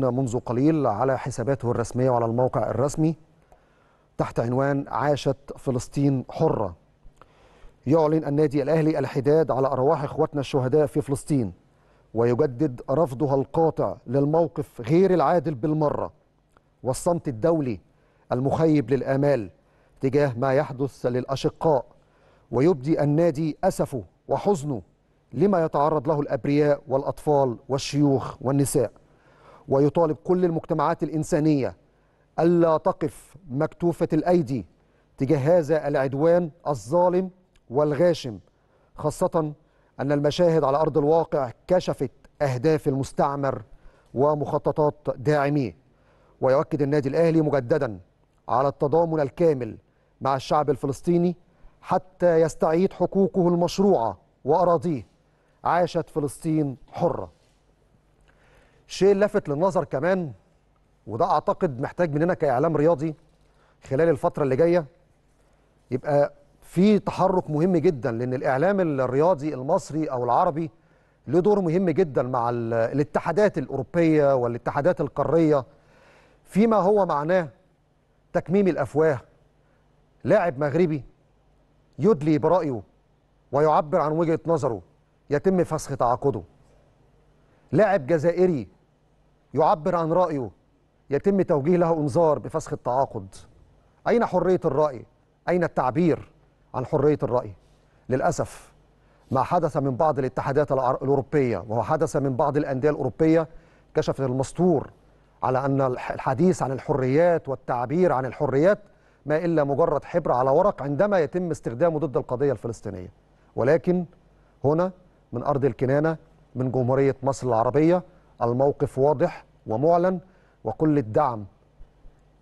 منذ قليل على حساباته الرسمية وعلى الموقع الرسمي تحت عنوان عاشت فلسطين حرة يعلن النادي الأهلي الحداد على أرواح إخواتنا الشهداء في فلسطين ويجدد رفضها القاطع للموقف غير العادل بالمرة والصمت الدولي المخيب للآمال تجاه ما يحدث للأشقاء ويبدي النادي أسفه وحزنه لما يتعرض له الأبرياء والأطفال والشيوخ والنساء ويطالب كل المجتمعات الإنسانية ألا تقف مكتوفة الأيدي تجاه هذا العدوان الظالم والغاشم خاصة أن المشاهد على أرض الواقع كشفت أهداف المستعمر ومخططات داعميه ويؤكد النادي الأهلي مجددا على التضامن الكامل مع الشعب الفلسطيني حتى يستعيد حقوقه المشروعة وأراضيه عاشت فلسطين حرة شيء لافت للنظر كمان وده اعتقد محتاج مننا كاعلام رياضي خلال الفتره اللي جايه يبقى في تحرك مهم جدا لان الاعلام الرياضي المصري او العربي له دور مهم جدا مع الاتحادات الاوروبيه والاتحادات القاريه فيما هو معناه تكميم الافواه لاعب مغربي يدلي برايه ويعبر عن وجهه نظره يتم فسخ تعاقده لاعب جزائري يعبر عن رأيه يتم توجيه له انذار بفسخ التعاقد أين حرية الرأي؟ أين التعبير عن حرية الرأي؟ للأسف ما حدث من بعض الاتحادات الأوروبية وما حدث من بعض الأندية الأوروبية كشفت المستور على أن الحديث عن الحريات والتعبير عن الحريات ما إلا مجرد حبر على ورق عندما يتم استخدامه ضد القضية الفلسطينية ولكن هنا من أرض الكنانة من جمهورية مصر العربية الموقف واضح ومعلن وكل الدعم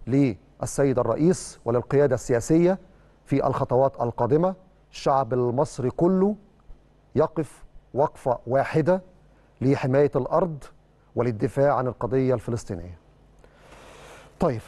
للسيد الرئيس وللقيادة السياسية في الخطوات القادمة الشعب المصري كله يقف وقفة واحدة لحماية الأرض وللدفاع عن القضية الفلسطينية طيب